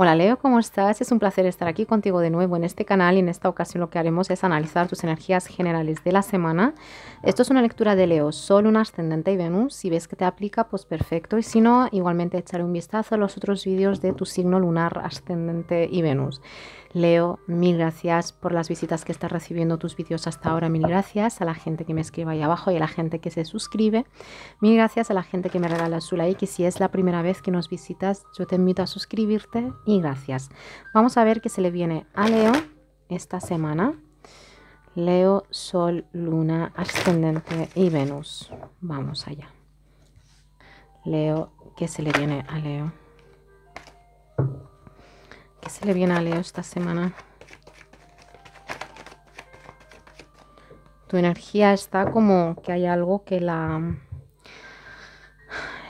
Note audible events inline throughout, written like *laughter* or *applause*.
Hola Leo, ¿cómo estás? Es un placer estar aquí contigo de nuevo en este canal y en esta ocasión lo que haremos es analizar tus energías generales de la semana. Esto es una lectura de Leo, Sol, un ascendente y Venus. Si ves que te aplica, pues perfecto. Y si no, igualmente echaré un vistazo a los otros vídeos de tu signo lunar, ascendente y Venus. Leo, mil gracias por las visitas que estás recibiendo tus vídeos hasta ahora, mil gracias a la gente que me escribe ahí abajo y a la gente que se suscribe, mil gracias a la gente que me regala su like y si es la primera vez que nos visitas, yo te invito a suscribirte y gracias. Vamos a ver qué se le viene a Leo esta semana. Leo, Sol, Luna, Ascendente y Venus. Vamos allá. Leo, ¿qué se le viene a Leo? ¿Qué se le viene a Leo esta semana? Tu energía está como que hay algo que la...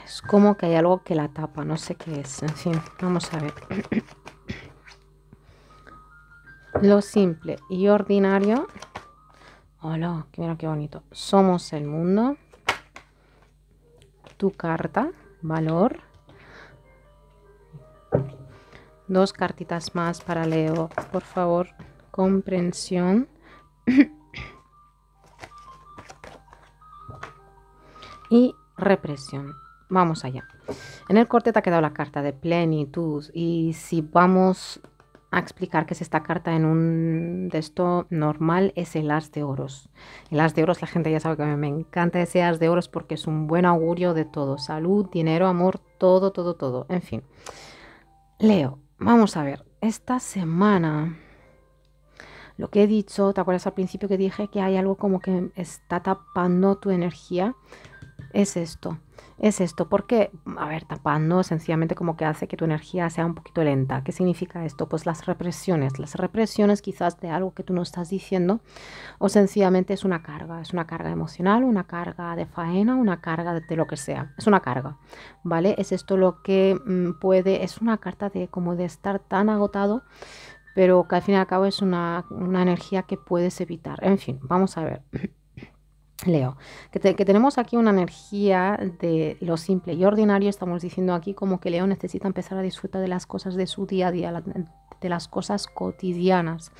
Es como que hay algo que la tapa, no sé qué es. En fin, vamos a ver. *clears throat* Lo simple y ordinario. Hola, mira qué bonito. Somos el mundo. Tu carta, valor dos cartitas más para Leo. Por favor, comprensión. *clears throat* y represión. Vamos allá. En el corte te ha quedado la carta de plenitud y si vamos a explicar qué es esta carta en un texto normal es el as de oros. El as de oros, la gente ya sabe que me encanta ese as de oros porque es un buen augurio de todo. Salud, dinero, amor, todo, todo, todo. En fin. Leo, Vamos a ver, esta semana, lo que he dicho, ¿te acuerdas al principio que dije que hay algo como que está tapando tu energía? es esto, es esto, porque, a ver, tapando sencillamente como que hace que tu energía sea un poquito lenta. ¿Qué significa esto? Pues las represiones, las represiones quizás de algo que tú no estás diciendo, o sencillamente es una carga, es una carga emocional, una carga de faena, una carga de, lo que sea, es una carga, ¿vale? Es esto lo que mm, puede, es una carta de como de estar tan agotado pero que al fin y al cabo es una energía que puedes evitar. En fin, vamos a ver. Leo, que, tenemos aquí una energía de lo simple y ordinario, estamos diciendo aquí como que Leo necesita empezar a disfrutar de las cosas de su día a día, de las cosas cotidianas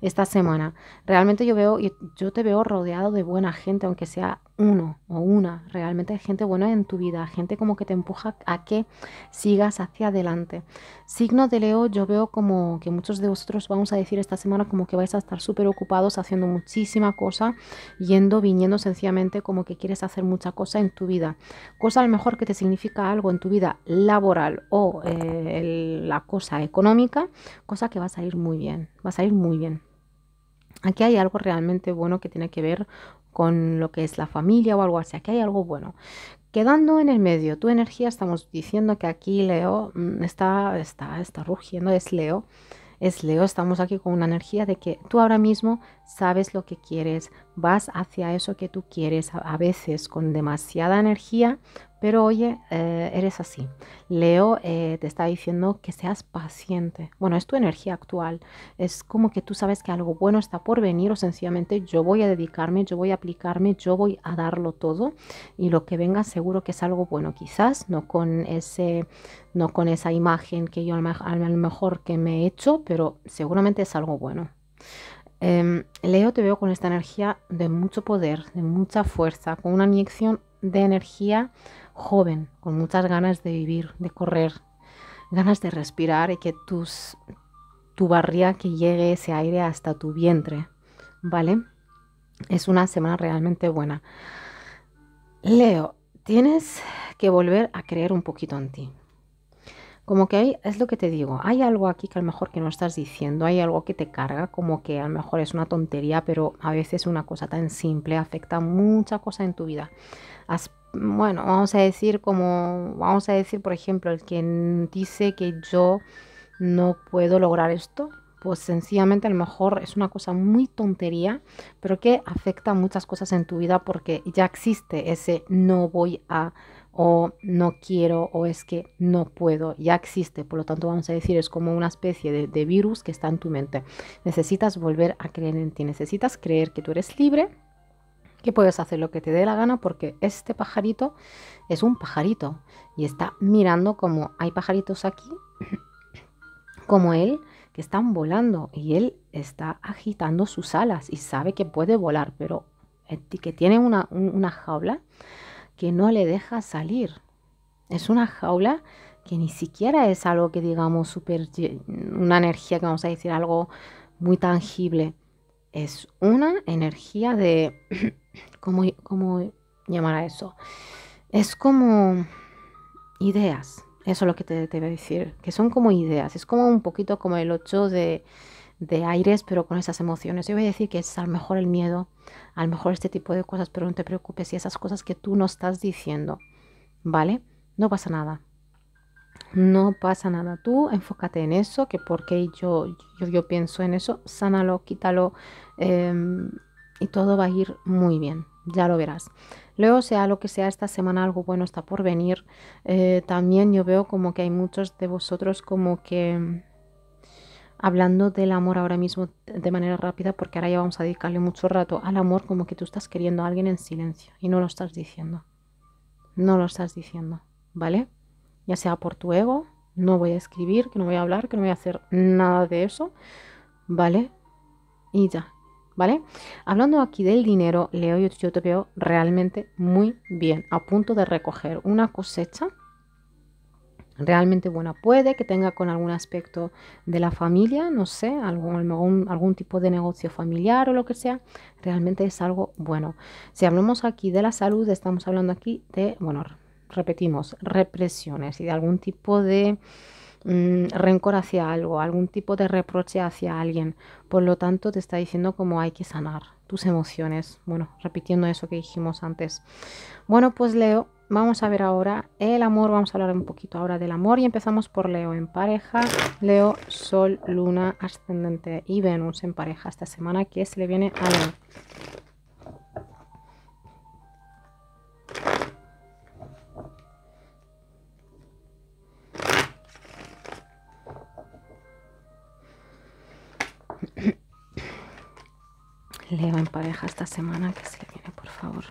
esta semana. Realmente yo veo, yo te veo rodeado de buena gente, aunque sea uno o una, realmente gente buena en tu vida, gente como que te empuja a que sigas hacia adelante. Signo de Leo, yo veo como que muchos de vosotros vamos a decir esta semana como que vais a estar súper ocupados haciendo muchísima cosa, yendo, viniendo sencillamente como que quieres hacer mucha cosa en tu vida. Cosa a lo mejor que te significa algo en tu vida laboral o eh, la cosa económica, cosa que va a salir muy bien, va a salir muy bien. Aquí hay algo realmente bueno que tiene que ver con lo que es la familia o algo así. Aquí hay algo bueno. Quedando en el medio, tu energía, estamos diciendo que aquí Leo mm, está, está, está rugiendo, es Leo. Es Leo, estamos aquí con una energía de que tú ahora mismo sabes lo que quieres, vas hacia eso que tú quieres, a, veces con demasiada energía, pero oye, eh, eres así. Leo eh, te está diciendo que seas paciente. Bueno, es tu energía actual. Es como que tú sabes que algo bueno está por venir o sencillamente yo voy a dedicarme, yo voy a aplicarme, yo voy a darlo todo y lo que venga seguro que es algo bueno. Quizás no con, ese, no con esa imagen que yo a lo mejor que me he hecho, pero seguramente es algo bueno. Em, Leo, te veo con esta energía de mucho poder, de mucha fuerza, con una inyección de energía joven, con muchas ganas de vivir, de correr, ganas de respirar y que tus, tu barría que llegue ese aire hasta tu vientre, ¿vale? Es una semana realmente buena. Leo, tienes que volver a creer un poquito en ti como que hay, es lo que te digo, hay algo aquí que a lo mejor que no estás diciendo, hay algo que te carga, como que a lo mejor es una tontería, pero a veces una cosa tan simple afecta mucha cosa en tu vida. bueno, vamos a decir como, vamos a decir, por ejemplo, el que dice que yo no puedo lograr esto, pues sencillamente a lo mejor es una cosa muy tontería, pero que afecta muchas cosas en tu vida porque ya existe ese no voy a o no quiero o es que no puedo, ya existe, por lo tanto vamos a decir es como una especie de, virus que está en tu mente. Necesitas volver a creer en ti, necesitas creer que tú eres libre, que puedes hacer lo que te dé la gana porque este pajarito es un pajarito y está mirando como hay pajaritos aquí, *clears throat* como él, que están volando y él está agitando sus alas y sabe que puede volar, pero eh, que tiene una jaula que no le deja salir. Es una jaula que ni siquiera es algo que digamos super una energía que vamos a decir algo muy tangible. Es una energía de *clears throat* ¿cómo, cómo llamar a eso? Es como ideas. Eso es lo que te, te voy a decir, que son como ideas. Es como un poquito como el 8 de de aires, pero con esas emociones. Yo voy a decir que es a lo mejor el miedo, a lo mejor este tipo de cosas, pero no te preocupes si esas cosas que tú no estás diciendo, ¿vale? No pasa nada. No pasa nada. Tú enfócate en eso, que porque yo, yo, pienso en eso, sánalo, quítalo em, y todo va a ir muy bien. Ya lo verás. Luego, sea lo que sea, esta semana algo bueno está por venir. Eh, también yo veo como que hay muchos de vosotros como que hablando del amor ahora mismo de manera rápida, porque ahora ya vamos a dedicarle mucho rato al amor como que tú estás queriendo a alguien en silencio y no lo estás diciendo. No lo estás diciendo, ¿vale? Ya sea por tu ego, no voy a escribir, que no voy a hablar, que no voy a hacer nada de eso, ¿vale? Y ya, ¿vale? Hablando aquí del dinero, Leo, yo, te veo realmente muy bien, a punto de recoger una cosecha realmente buena. Puede que tenga con algún aspecto de la familia, no sé, algún, algún, tipo de negocio familiar o lo que sea, realmente es algo bueno. Si hablamos aquí de la salud, estamos hablando aquí de, bueno, repetimos, represiones y de algún tipo de mm, rencor hacia algo, algún tipo de reproche hacia alguien. Por lo tanto, te está diciendo cómo hay que sanar tus emociones. Bueno, repitiendo eso que dijimos antes. Bueno, pues Leo, vamos a ver ahora el amor. Vamos a hablar un poquito ahora del amor y empezamos por Leo en pareja. Leo, Sol, Luna, Ascendente y Venus en pareja esta semana que se le viene a Leo. semana que se viene, por favor.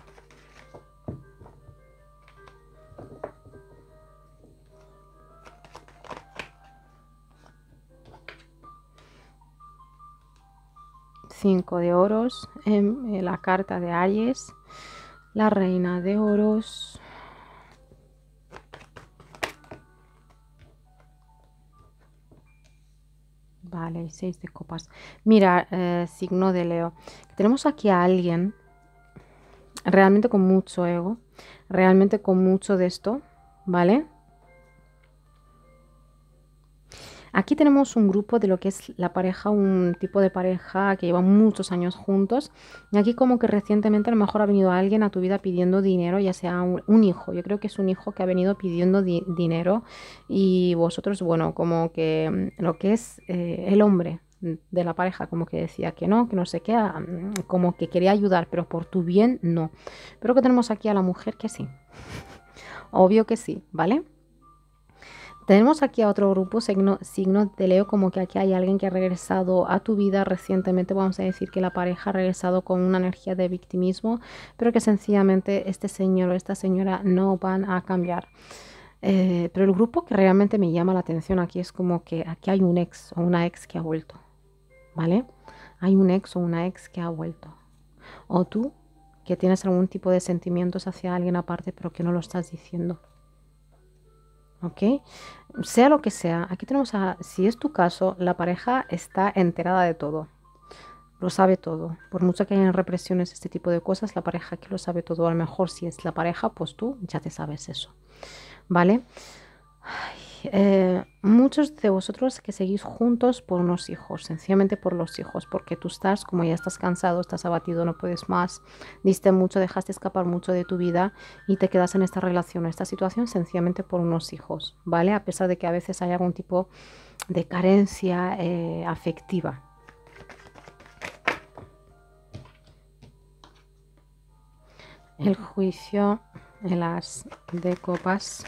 Cinco de oros en em, eh, la carta de Aries, la reina de oros, seis de copas. Mira, eh, signo de Leo. Tenemos aquí a alguien realmente con mucho ego, realmente con mucho de esto, ¿vale? Aquí tenemos un grupo de lo que es la pareja, un tipo de pareja que lleva muchos años juntos. Y aquí como que recientemente a lo mejor ha venido alguien a tu vida pidiendo dinero, ya sea un, hijo. Yo creo que es un hijo que ha venido pidiendo dinero y vosotros, bueno, como que mm, lo que es eh, el hombre de la pareja, como que decía que no, que no sé qué, ah, mm, como que quería ayudar, pero por tu bien no. Pero que tenemos aquí a la mujer que sí. *laughs* Obvio que sí, ¿vale? Tenemos aquí a otro grupo, signo, signo de Leo, como que aquí hay alguien que ha regresado a tu vida recientemente. Vamos a decir que la pareja ha regresado con una energía de victimismo, pero que sencillamente este señor o esta señora no van a cambiar. Eh, pero el grupo que realmente me llama la atención aquí es como que aquí hay un ex o una ex que ha vuelto, ¿vale? Hay un ex o una ex que ha vuelto. O tú que tienes algún tipo de sentimientos hacia alguien aparte, pero que no lo estás diciendo. ¿ok? Sea lo que sea, aquí tenemos a, si es tu caso, la pareja está enterada de todo, lo sabe todo. Por mucho que hayan represiones, este tipo de cosas, la pareja que lo sabe todo. A lo mejor si es la pareja, pues tú ya te sabes eso, ¿vale? Eh, muchos de vosotros que seguís juntos por unos hijos, sencillamente por los hijos, porque tú estás, como ya estás cansado, estás abatido, no puedes más, diste mucho, dejaste escapar mucho de tu vida y te quedas en esta relación, en esta situación, sencillamente por unos hijos, ¿vale? A pesar de que a veces hay algún tipo de carencia eh, afectiva, el juicio, en las de copas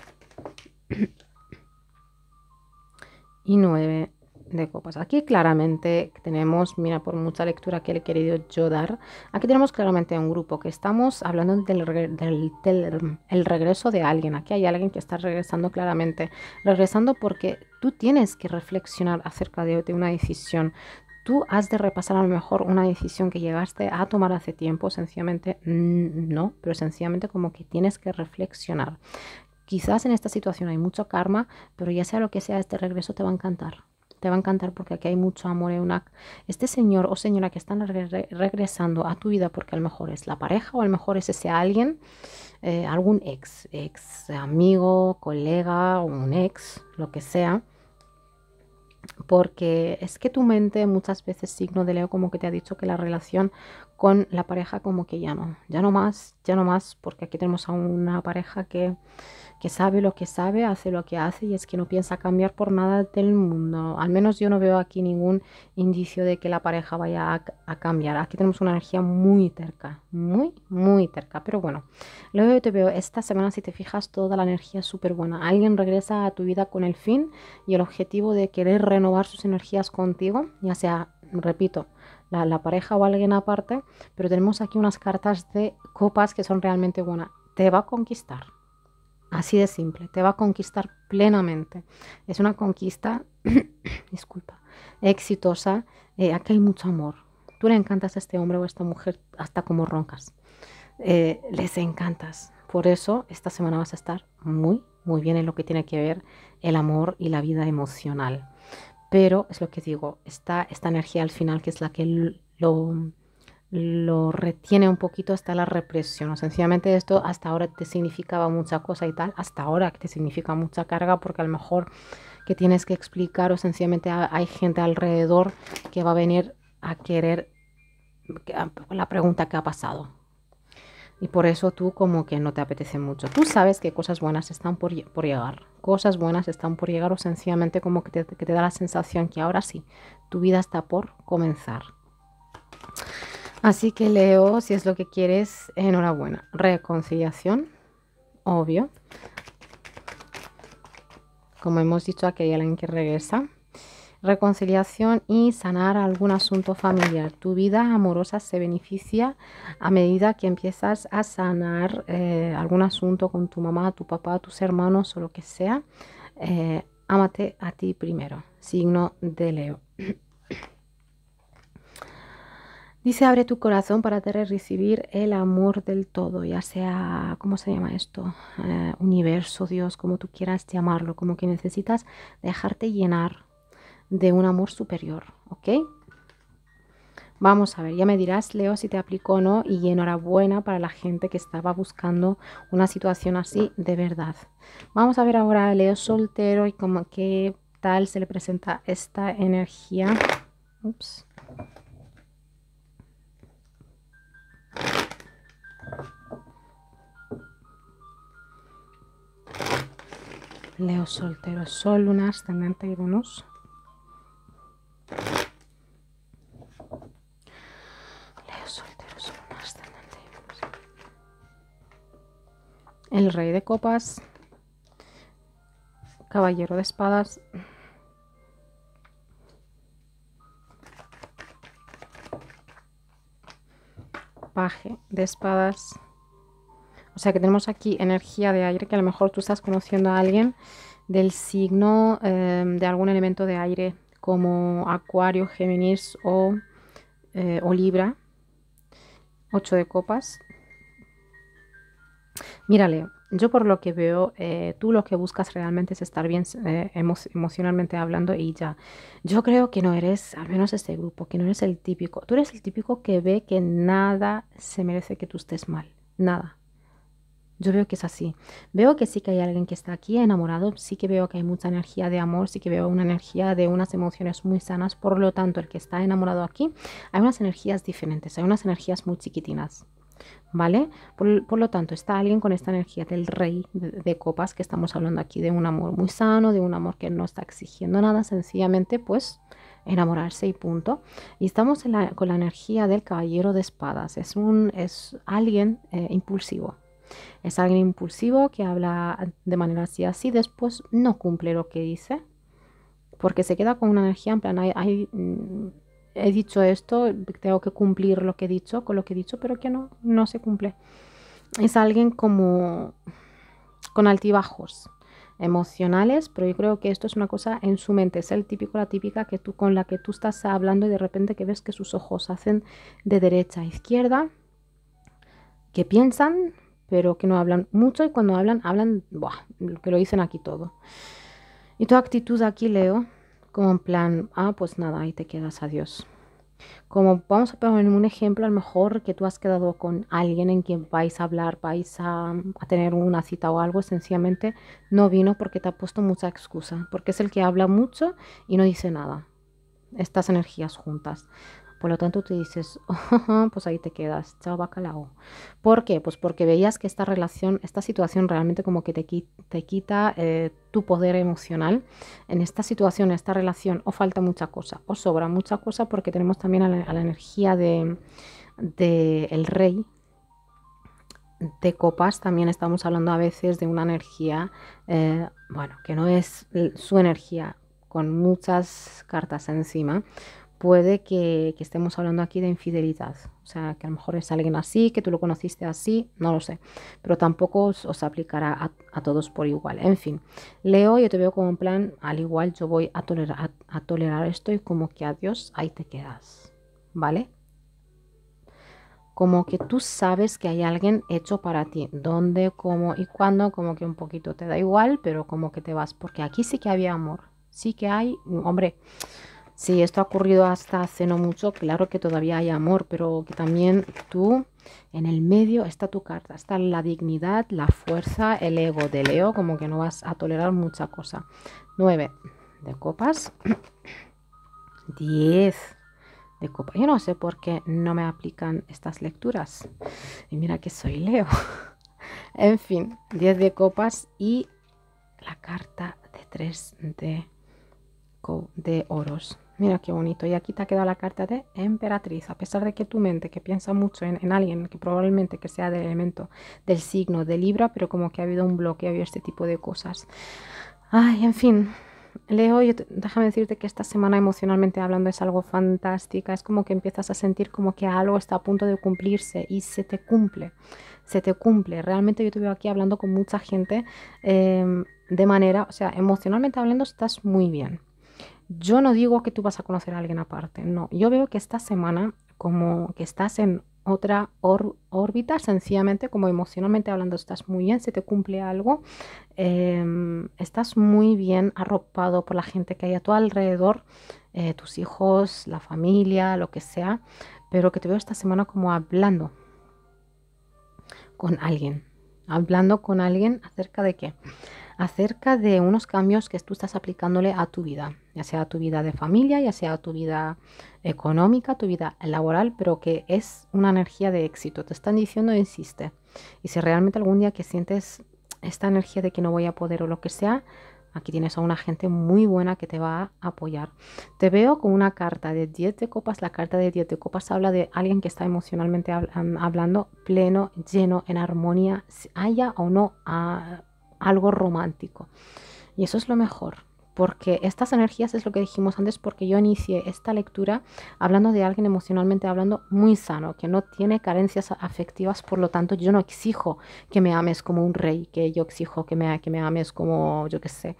y 9 de copas. Aquí claramente tenemos, mira, por mucha lectura que le he querido yo dar, aquí tenemos claramente un grupo que estamos hablando del, regreso de alguien. Aquí hay alguien que está regresando claramente, regresando porque tú tienes que reflexionar acerca de, de una decisión. Tú has de repasar a lo mejor una decisión que llegaste a tomar hace tiempo, sencillamente no, pero sencillamente como que tienes que reflexionar. Quizás en esta situación hay mucho karma, pero ya sea lo que sea, este regreso te va a encantar. Te va a encantar porque aquí hay mucho amor, Este señor o señora que están regresando a tu vida, porque a lo mejor es la pareja o a lo mejor es ese alguien, eh, algún ex, ex amigo, colega, un ex, lo que sea porque es que tu mente muchas veces signo de Leo como que te ha dicho que la relación con la pareja como que ya no, ya no más, ya no más, porque aquí tenemos a una pareja que que sabe lo que sabe, hace lo que hace y es que no piensa cambiar por nada del mundo. Al menos yo no veo aquí ningún indicio de que la pareja vaya a, cambiar. Aquí tenemos una energía muy terca, muy, muy terca. Pero bueno, luego yo te veo esta semana, si te fijas, toda la energía es súper buena. Alguien regresa a tu vida con el fin y el objetivo de querer renovar sus energías contigo, ya sea, repito, la, pareja o alguien aparte, pero tenemos aquí unas cartas de copas que son realmente buenas. Te va a conquistar, Así de simple, te va a conquistar plenamente. Es una conquista, *coughs* disculpa, exitosa. Eh, aquí hay mucho amor. Tú le encantas a este hombre o a esta mujer hasta como roncas. Eh, les encantas. Por eso esta semana vas a estar muy, muy bien en lo que tiene que ver el amor y la vida emocional. Pero es lo que digo, está esta energía al final que es la que lo lo retiene un poquito hasta la represión. O sencillamente esto hasta ahora te significaba mucha cosa y tal, hasta ahora te significa mucha carga porque a lo mejor que tienes que explicar o sencillamente hay gente alrededor que va a venir a querer ah, la pregunta que ha pasado. Y por eso tú como que no te apetece mucho. Tú sabes que cosas buenas están por, llegar. Cosas buenas están por llegar o sencillamente como que te, que te da la sensación que ahora sí, tu vida está por comenzar. Así que Leo, si es lo que quieres, enhorabuena. Reconciliación, obvio. Como hemos dicho, aquella en que regresa. Reconciliación y sanar algún asunto familiar. Tu vida amorosa se beneficia a medida que empiezas a sanar eh, algún asunto con tu mamá, tu papá, tus hermanos o lo que sea. Eh, ámate a ti primero. Signo de Leo. Dice, abre tu corazón para tener recibir el amor del todo, ya sea, ¿cómo se llama esto? Eh, universo, Dios, como tú quieras llamarlo, como que necesitas dejarte llenar de un amor superior, ¿ok? Vamos a ver, ya me dirás, Leo, si te aplicó o no, y enhorabuena para la gente que estaba buscando una situación así de verdad. Vamos a ver ahora a Leo soltero y como qué tal se le presenta esta energía. Ups Leo soltero, Sol, Luna, Ascendente y Venus. Leo soltero, Sol, Luna, Ascendente y Venus. El Rey de Copas. Caballero de Espadas. Paje de Espadas. O sea que tenemos aquí energía de aire, que a lo mejor tú estás conociendo a alguien del signo em, de algún elemento de aire, como Acuario, Géminis eh, o, Libra. Ocho de copas. Mírale, yo por lo que veo, eh, tú lo que buscas realmente es estar bien eh, emocionalmente hablando y ya. Yo creo que no eres, al menos este grupo, que no eres el típico. Tú eres el típico que ve que nada se merece que tú estés mal. Nada. Yo veo que es así. Veo que sí que hay alguien que está aquí enamorado, sí que veo que hay mucha energía de amor, sí que veo una energía de unas emociones muy sanas. Por lo tanto, el que está enamorado aquí, hay unas energías diferentes, hay unas energías muy chiquitinas. ¿Vale? Por, lo tanto, está alguien con esta energía del rey de, copas que estamos hablando aquí, de un amor muy sano, de un amor que no está exigiendo nada, sencillamente pues enamorarse y punto. Y estamos con la energía del caballero de espadas, es, un, es alguien eh, impulsivo, es alguien impulsivo que habla de manera así, así, después no cumple lo que dice, porque se queda con una energía en plan, mm, he dicho esto, tengo que cumplir lo que he dicho, con lo que he dicho, pero que no, no se cumple. Es alguien como con altibajos emocionales, pero yo creo que esto es una cosa en su mente, es el típico, la típica que tú con la que tú estás hablando y de repente que ves que sus ojos hacen de derecha a izquierda, que piensan, pero que no hablan mucho y cuando hablan, hablan, buah, que lo dicen aquí todo. Y tu actitud aquí, Leo, como en plan, ah, pues nada, ahí te quedas, adiós. Como vamos a poner un ejemplo, a lo mejor que tú has quedado con alguien en quien vais a hablar, vais a, a tener una cita o algo, sencillamente no vino porque te ha puesto mucha excusa, porque es el que habla mucho y no dice nada. Estas energías juntas. Por lo tanto, tú dices, *laughs* pues ahí te quedas, chao bacalao. ¿Por qué? Pues porque veías que esta relación, esta situación realmente como que te, te quita eh, tu poder emocional. En esta situación, en esta relación, o falta mucha cosa, o sobra mucha cosa, porque tenemos también a la, energía del de, el rey, de copas también estamos hablando a veces de una energía, eh, bueno, que no es su energía, con muchas cartas encima, puede que, estemos hablando aquí de infidelidad. O sea, que a lo mejor es alguien así, que tú lo conociste así, no lo sé. Pero tampoco os, aplicará a, todos por igual. En fin, Leo, yo te veo como un plan, al igual yo voy a tolerar, a tolerar esto y como que adiós, ahí te quedas. ¿Vale? Como que tú sabes que hay alguien hecho para ti. ¿Dónde, cómo y cuándo? Como que un poquito te da igual, pero como que te vas. Porque aquí sí que había amor. Sí que hay, hombre si esto ha ocurrido hasta hace no mucho, claro que todavía hay amor, pero que también tú, en el medio está tu carta, está la dignidad, la fuerza, el ego de Leo, como que no vas a tolerar mucha cosa. 9 de copas, 10 *clears throat* de copas. Yo no sé por qué no me aplican estas lecturas. Y mira que soy Leo. *laughs* en fin, 10 de copas y la carta de 3 de, de oros. Mira qué bonito. Y aquí te ha quedado la carta de emperatriz. A pesar de que tu mente, que piensa mucho en, alguien, que probablemente que sea del elemento, del signo, de Libra, pero como que ha habido un ha habido este tipo de cosas. Ay, en fin. Leo, déjame decirte que esta semana emocionalmente hablando es algo fantástica. Es como que empiezas a sentir como que algo está a punto de cumplirse y se te cumple. Se te cumple. Realmente yo te veo aquí hablando con mucha gente eh, de manera, o sea, emocionalmente hablando estás muy bien. Yo no digo que tú vas a conocer a alguien aparte, no. Yo veo que esta semana como que estás en otra órbita, sencillamente como emocionalmente hablando estás muy bien, se te cumple algo, em, estás muy bien arropado por la gente que hay a tu alrededor, eh, tus hijos, la familia, lo que sea, pero que te veo esta semana como hablando con alguien, hablando con alguien acerca de qué, acerca de unos cambios que tú estás aplicándole a tu vida ya sea tu vida de familia, ya sea tu vida económica, tu vida laboral, pero que es una energía de éxito. Te están diciendo, insiste. Y si realmente algún día que sientes esta energía de que no voy a poder o lo que sea, aquí tienes a una gente muy buena que te va a apoyar. Te veo con una carta de 10 de copas. La carta de 10 de copas habla de alguien que está emocionalmente hablando pleno, lleno, en armonía, haya o no ah, algo romántico. Y eso es lo mejor porque estas energías es lo que dijimos antes, porque yo inicié esta lectura hablando de alguien emocionalmente hablando muy sano, que no tiene carencias afectivas, por lo tanto yo no exijo que me ames como un rey, que yo exijo que me, que me ames como yo qué sé.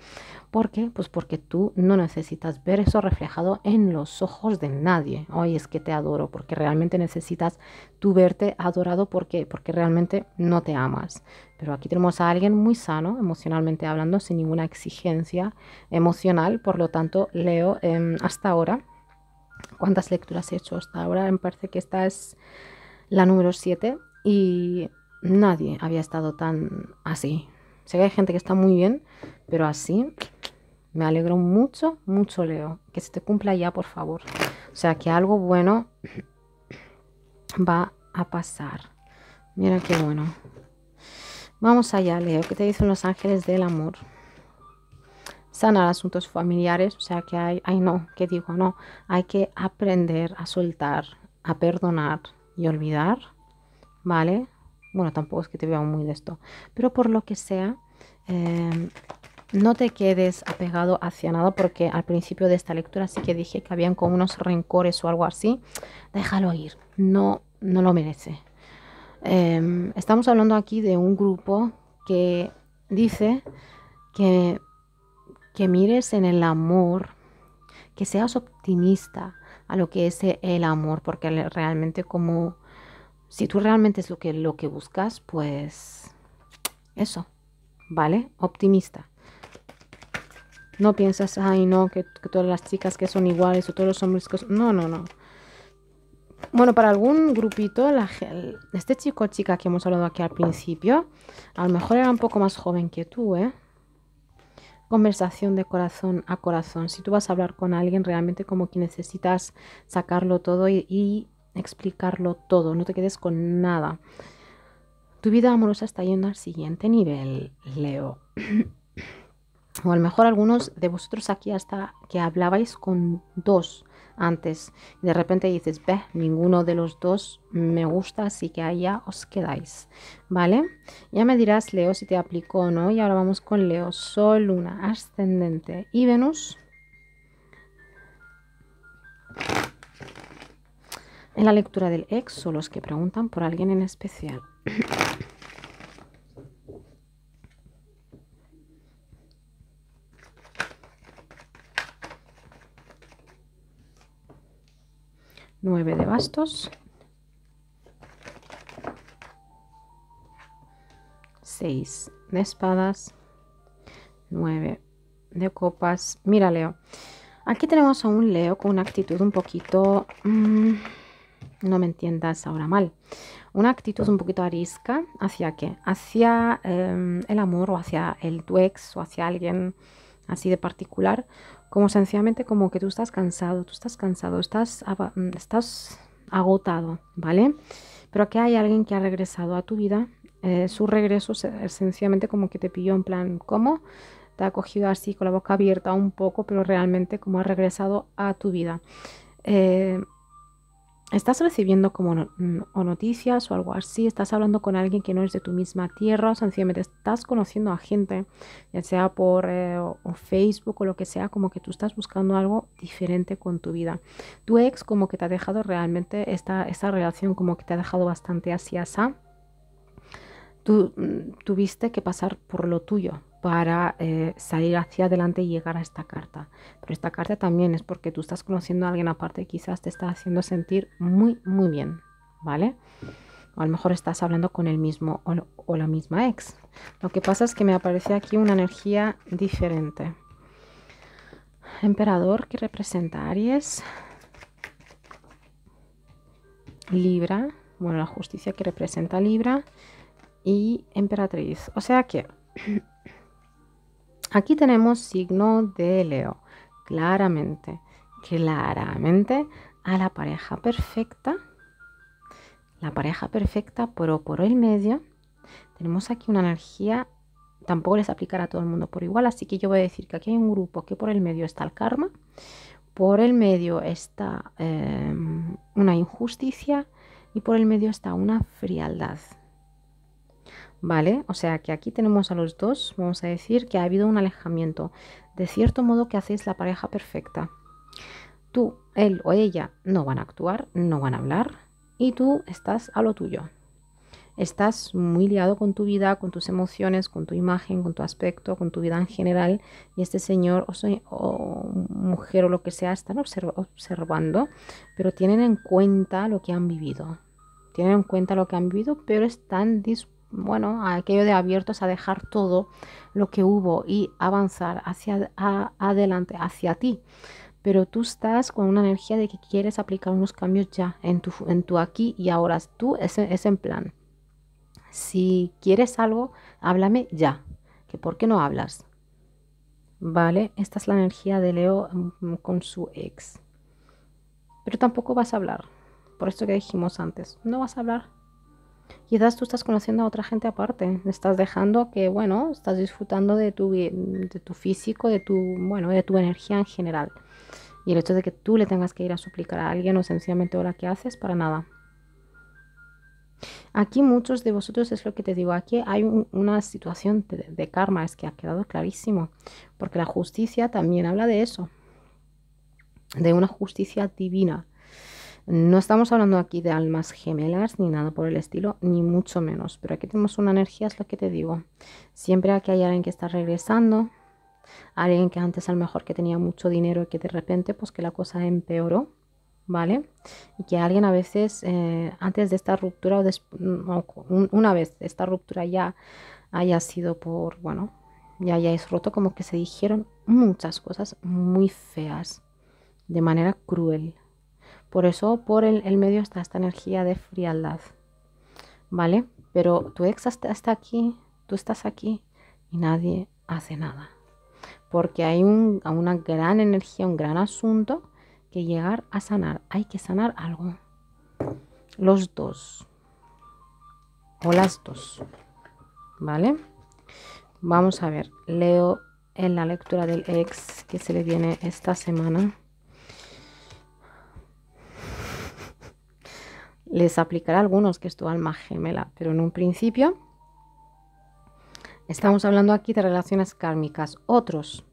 ¿Por qué? Pues porque tú no necesitas ver eso reflejado en los ojos de nadie. hoy es que te adoro, porque realmente necesitas tú verte adorado porque porque realmente no te amas. Pero aquí tenemos a alguien muy sano emocionalmente hablando, sin ninguna exigencia emocional, por lo tanto leo em, hasta ahora. ¿Cuántas lecturas he hecho hasta ahora? Me parece que esta es la número 7 y nadie había estado tan así. Sé que hay gente que está muy bien, pero así me alegro mucho, mucho, Leo. Que se te cumpla ya, por favor. O sea, que algo bueno va a pasar. Mira qué bueno. Vamos allá, Leo. ¿Qué te dicen los ángeles del amor? Sanar asuntos familiares, o sea que hay, ay no, qué digo, no, hay que aprender a soltar, a perdonar y olvidar, ¿vale? Bueno, tampoco es que te vea muy de esto, pero por lo que sea, em, no te quedes apegado hacia nada porque al principio de esta lectura sí que dije que habían como unos rencores o algo así. Déjalo ir, no no lo merece. Em, estamos hablando aquí de un grupo que dice que, que mires en el amor, que seas optimista a lo que es el amor, porque realmente como si tú realmente es lo que, lo que buscas, pues eso, ¿vale? Optimista. No piensas, ay, no, que, que todas las chicas que son iguales o todos los hombres que son... No, no, no bueno, para algún grupito, la, este chico chica que hemos hablado aquí al principio, a lo mejor era un poco más joven que tú, ¿eh? Conversación de corazón a corazón. Si tú vas a hablar con alguien realmente como que necesitas sacarlo todo y, y explicarlo todo, no te quedes con nada. Tu vida amorosa está yendo al siguiente nivel, Leo. *clears throat* o a lo mejor algunos de vosotros aquí hasta que hablabais con dos antes. de repente dices, ve, ninguno de los dos me gusta, así que allá os quedáis, ¿vale? Ya me dirás, Leo, si te aplicó o no. Y ahora vamos con Leo, Sol, Luna, Ascendente y Venus. En la lectura del ex o los que preguntan por alguien en especial. 9 de bastos, 6 de espadas, 9 de copas. Mira, Leo, aquí tenemos a un Leo con una actitud un poquito... Mm, no me entiendas ahora mal. Una actitud un poquito arisca, ¿hacia qué? Hacia em, el amor o hacia el tu o hacia alguien así de particular como sencillamente como que tú estás cansado, tú estás cansado, estás, mm, estás agotado, ¿vale? Pero que hay alguien que ha regresado a tu vida, eh, su regreso sencillamente como que te pilló en plan, ¿cómo? Te ha cogido así con la boca abierta un poco, pero realmente como ha regresado a tu vida. Eh, estás recibiendo como noticias o algo así, estás hablando con alguien que no es de tu misma tierra, o sencillamente estás conociendo a gente, ya sea por eh, Facebook o lo que sea, como que tú estás buscando algo diferente con tu vida. Tu ex como que te ha dejado realmente esta, esta relación como que te ha dejado bastante así asá. Tú mm, tuviste que pasar por lo tuyo, para eh, salir hacia adelante y llegar a esta carta. Pero esta carta también es porque tú estás conociendo a alguien aparte, quizás te está haciendo sentir muy, muy bien, ¿vale? O a lo mejor estás hablando con el mismo o, o la misma ex. Lo que pasa es que me aparece aquí una energía diferente. Emperador que representa Aries. Libra, bueno, la justicia que representa Libra y emperatriz. O sea que *clears throat* Aquí tenemos signo de Leo, claramente, claramente a la pareja perfecta. La pareja perfecta, pero por el medio. Tenemos aquí una energía, tampoco les aplicará a todo el mundo por igual, así que yo voy a decir que aquí hay un grupo que por el medio está el karma, por el medio está em, una injusticia y por el medio está una frialdad. ¿vale? O sea que aquí tenemos a los dos, vamos a decir que ha habido un alejamiento. De cierto modo que hacéis la pareja perfecta. Tú, él o ella no van a actuar, no van a hablar y tú estás a lo tuyo. Estás muy liado con tu vida, con tus emociones, con tu imagen, con tu aspecto, con tu vida en general y este señor o, mujer o lo que sea están observando, pero tienen en cuenta lo que han vivido. Tienen en cuenta lo que han vivido, pero están dispuestos bueno, aquello de abiertos a dejar todo lo que hubo y avanzar hacia adelante, hacia ti. Pero tú estás con una energía de que quieres aplicar unos cambios ya en tu, en tu aquí y ahora. Tú es, es en plan. Si quieres algo, háblame ya. Que por qué no hablas. ¿Vale? Esta es la energía de Leo mm, con su ex. Pero tampoco vas a hablar. Por esto que dijimos antes. No vas a hablar Quizás tú estás conociendo a otra gente aparte, estás dejando que, bueno, estás disfrutando de tu, de tu físico, de tu, bueno, de tu energía en general. Y el hecho de que tú le tengas que ir a suplicar a alguien o sencillamente ahora que haces, para nada. Aquí muchos de vosotros es lo que te digo, aquí hay una situación de, karma, es que ha quedado clarísimo, porque la justicia también habla de eso, de una justicia divina, no estamos hablando aquí de almas gemelas ni nada por el estilo, ni mucho menos, pero aquí tenemos una energía, es lo que te digo. Siempre que hay alguien que está regresando, alguien que antes a lo mejor que tenía mucho dinero y que de repente pues que la cosa empeoró, ¿vale? Y que alguien a veces eh, antes de esta ruptura o, una vez esta ruptura ya haya sido por, bueno, ya hayáis roto, como que se dijeron muchas cosas muy feas, de manera cruel, por eso, por el, medio está esta energía de frialdad, ¿vale? Pero tu ex está, aquí, tú estás aquí y nadie hace nada. Porque hay una gran energía, un gran asunto que llegar a sanar. Hay que sanar algo. Los dos. O las dos. ¿Vale? Vamos a ver. Leo en la lectura del ex que se le viene esta semana. les aplicará algunos, que es tu alma gemela, pero en un principio estamos hablando aquí de relaciones kármicas. Otros,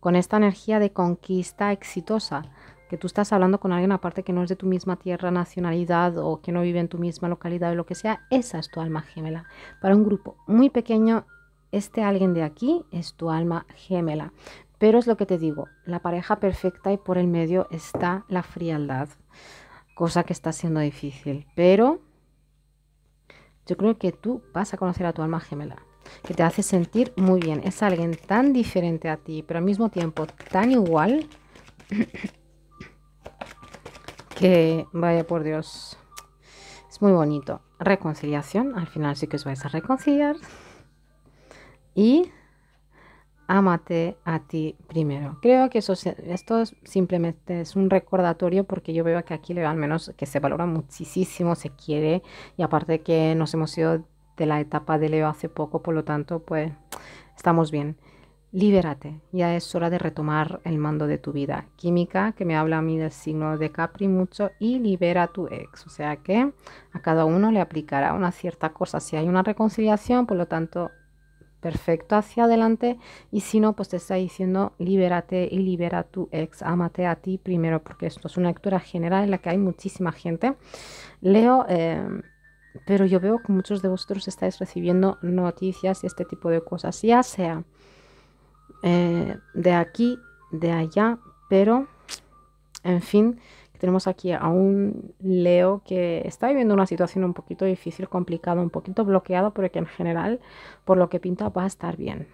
con esta energía de conquista exitosa, que tú estás hablando con alguien aparte que no es de tu misma tierra, nacionalidad o que no vive en tu misma localidad o lo que sea, esa es tu alma gemela. Para un grupo muy pequeño, este alguien de aquí es tu alma gemela. Pero es lo que te digo, la pareja perfecta y por el medio está la frialdad cosa que está siendo difícil. Pero yo creo que tú vas a conocer a tu alma gemela, que te hace sentir muy bien. Es alguien tan diferente a ti, pero al mismo tiempo tan igual, *coughs* que vaya por Dios, es muy bonito. Reconciliación, al final sí que os vais a reconciliar. Y amate a ti primero. Creo que eso, esto simplemente es un recordatorio porque yo veo que aquí le al menos que se valora muchísimo, se quiere y aparte que nos hemos ido de la etapa de Leo hace poco, por lo tanto, pues estamos bien. Libérate, ya es hora de retomar el mando de tu vida. Química, que me habla a mí del signo de Capri mucho, y libera a tu ex. O sea que a cada uno le aplicará una cierta cosa. Si hay una reconciliación, por lo tanto, perfecto hacia adelante y si no, pues te está diciendo libérate y libera a tu ex, amate a ti primero, porque esto es una lectura general en la que hay muchísima gente. Leo... Em, pero yo veo que muchos de vosotros estáis recibiendo noticias y este tipo de cosas, ya sea eh, de aquí, de allá, pero, en fin, tenemos aquí a un Leo que está viviendo una situación un poquito difícil, complicado un poquito bloqueado, pero que en general, por lo que pinta, va a estar bien.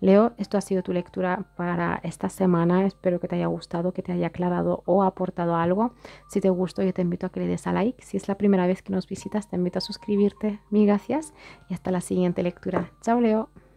Leo, esto ha sido tu lectura para esta semana. Espero que te haya gustado, que te haya aclarado o aportado algo. Si te gustó, yo te invito a que le des a like. Si es la primera vez que nos visitas, te invito a suscribirte. Mil gracias y hasta la siguiente lectura. Chao, Leo.